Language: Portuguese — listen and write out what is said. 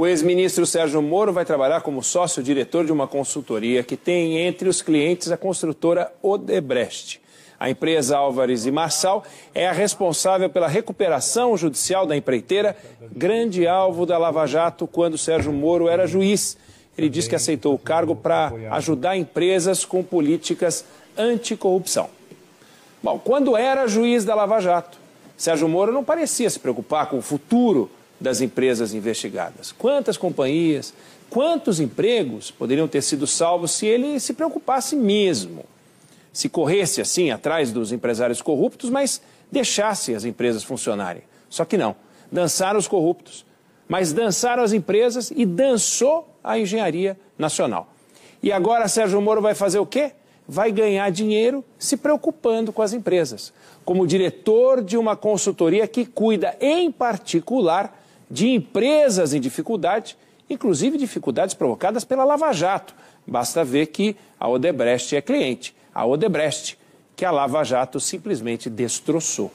O ex-ministro Sérgio Moro vai trabalhar como sócio-diretor de uma consultoria que tem entre os clientes a construtora Odebrecht. A empresa Álvares e Marçal é a responsável pela recuperação judicial da empreiteira, grande alvo da Lava Jato quando Sérgio Moro era juiz. Ele diz que aceitou o cargo para ajudar empresas com políticas anticorrupção. Bom, quando era juiz da Lava Jato, Sérgio Moro não parecia se preocupar com o futuro das empresas investigadas. Quantas companhias, quantos empregos poderiam ter sido salvos se ele se preocupasse mesmo? Se corresse assim atrás dos empresários corruptos, mas deixasse as empresas funcionarem. Só que não. Dançaram os corruptos, mas dançaram as empresas e dançou a engenharia nacional. E agora Sérgio Moro vai fazer o quê? Vai ganhar dinheiro se preocupando com as empresas, como diretor de uma consultoria que cuida, em particular, de empresas em dificuldade, inclusive dificuldades provocadas pela Lava Jato. Basta ver que a Odebrecht é cliente, a Odebrecht, que a Lava Jato simplesmente destroçou.